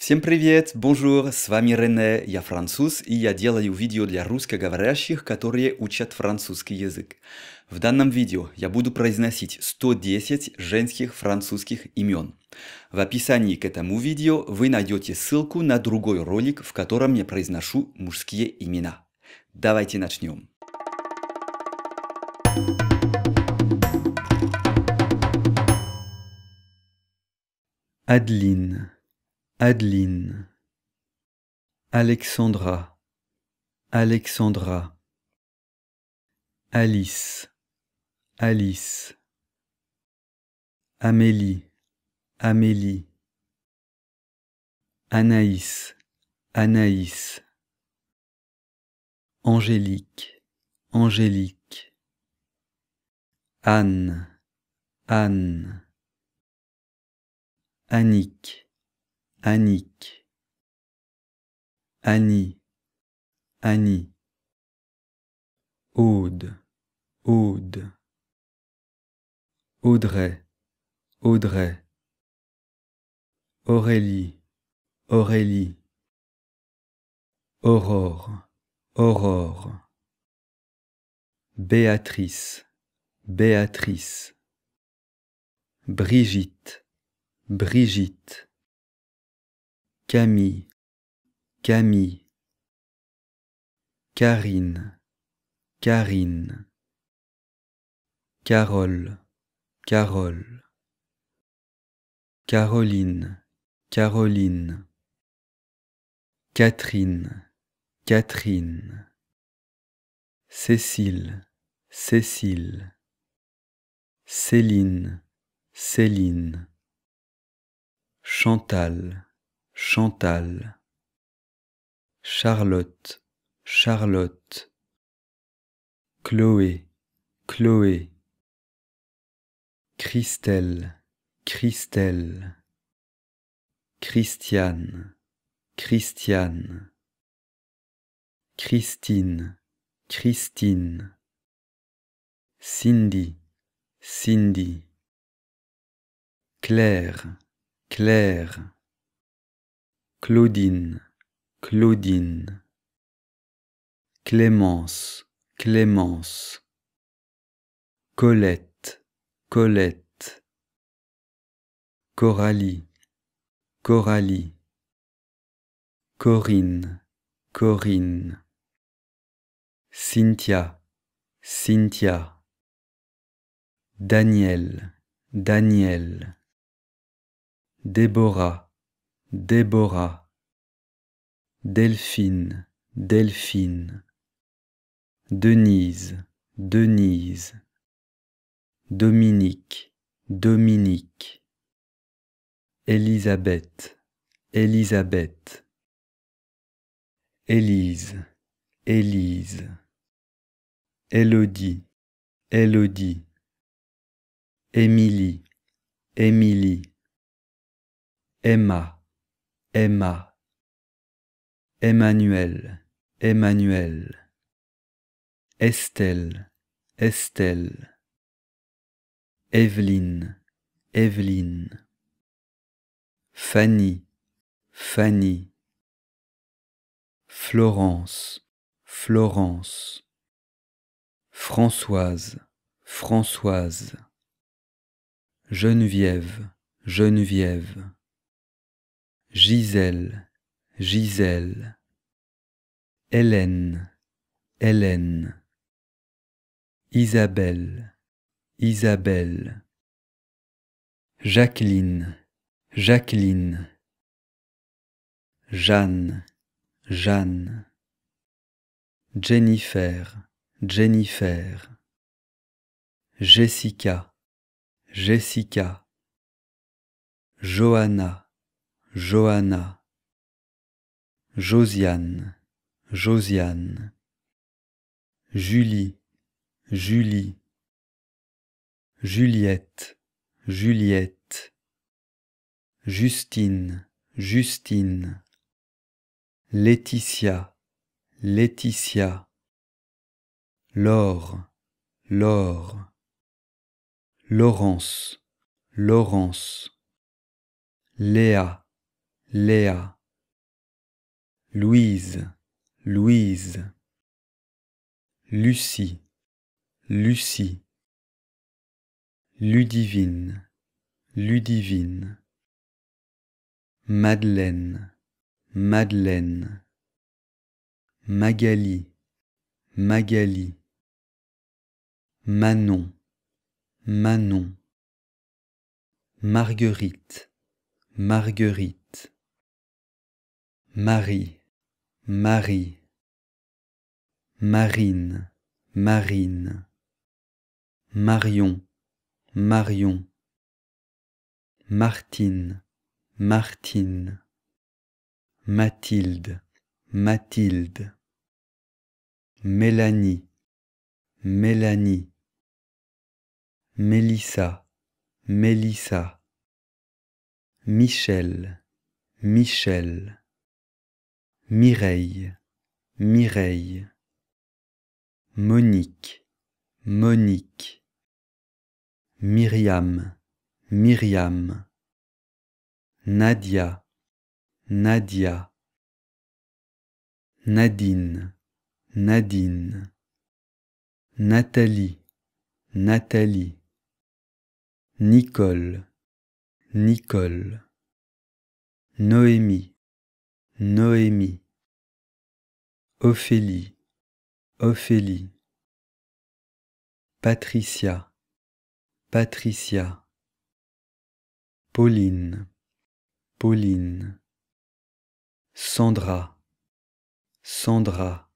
Всем привет, бонжур, с вами Рене, я француз, и я делаю видео для русскоговорящих, которые учат французский язык. В данном видео я буду произносить 110 женских французских имен. В описании к этому видео вы найдете ссылку на другой ролик, в котором я произношу мужские имена. Давайте начнем. Адлин Adeline, Alexandra, Alexandra, Alice, Alice, Amélie, Amélie, Anaïs, Anaïs, Angélique, Angélique, Anne, Anne, Annick, Annick, Annie, Annie, Aude, Aude, Audrey, Audrey, Aurélie, Aurélie, Aurore, Aurore, Béatrice, Béatrice, Brigitte, Brigitte, Camille, Camille, Karine, Karine, Carole, Carole, Caroline, Caroline, Catherine, Catherine, Cécile, Cécile, Céline, Céline, Chantal, Chantal, Charlotte, Charlotte, Chloé, Chloé, Christelle, Christelle, Christiane, Christiane, Christine, Christine, Cindy, Cindy, Claire, Claire, Claudine, Claudine. Clémence, Clémence. Colette, Colette. Coralie, Coralie. Corinne, Corinne. Cynthia, Cynthia. Daniel, Daniel. Déborah, Déborah, Delphine, Delphine, Denise, Denise, Dominique, Dominique, Élisabeth, Élisabeth, Élise, Élise, Élodie, Élodie, Émilie, Émilie, Emma, Emma, Emmanuel, Emmanuel, Estelle, Estelle, Evelyne, Evelyne, Fanny, Fanny, Florence, Florence, Françoise, Françoise, Geneviève, Geneviève. Gisèle, Gisèle. Hélène, Hélène. Isabelle, Isabelle. Jacqueline, Jacqueline. Jeanne, Jeanne. Jennifer, Jennifer. Jessica, Jessica. Johanna, Johanna, Josiane, Josiane, Julie, Julie, Juliette, Juliette, Justine, Justine, Laetitia, Laetitia, Laure, Laure, Laurence, Laurence, Léa, Léa, Louise, Louise, Lucie, Lucie, Ludivine, Ludivine, Madeleine, Madeleine, Magali, Magali, Manon, Manon, Marguerite, Marguerite, Marie, Marie. Marine, Marine. Marion, Marion. Martine, Martine. Mathilde, Mathilde. Mélanie, Mélanie. Mélissa, Mélissa. Michel, Michel. Mireille, Mireille. Monique, Monique. Myriam, Myriam. Nadia, Nadia. Nadine, Nadine. Nathalie, Nathalie. Nicole, Nicole. Noémie, Noémie, Ophélie, Ophélie, Patricia, Patricia, Pauline, Pauline, Sandra, Sandra,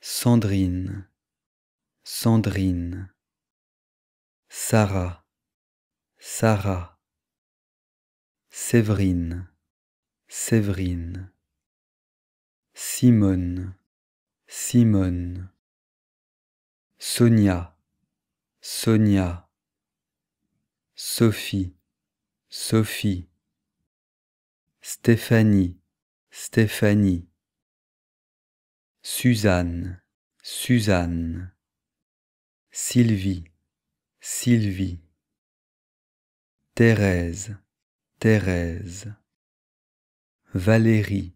Sandrine, Sandrine, Sarah, Sarah, Séverine, Séverine, Simone, Simone, Sonia, Sonia, Sophie, Sophie, Stéphanie, Stéphanie, Suzanne, Suzanne, Sylvie, Sylvie, Thérèse, Thérèse. Valérie,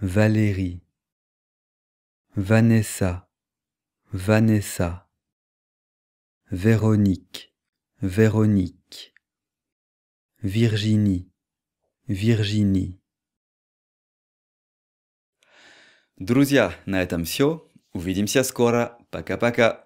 Valérie, Vanessa, Vanessa, Véronique, Véronique, Virginie, Virginie. Друзья, на этом все. Увидимся скоро. Пока-пока.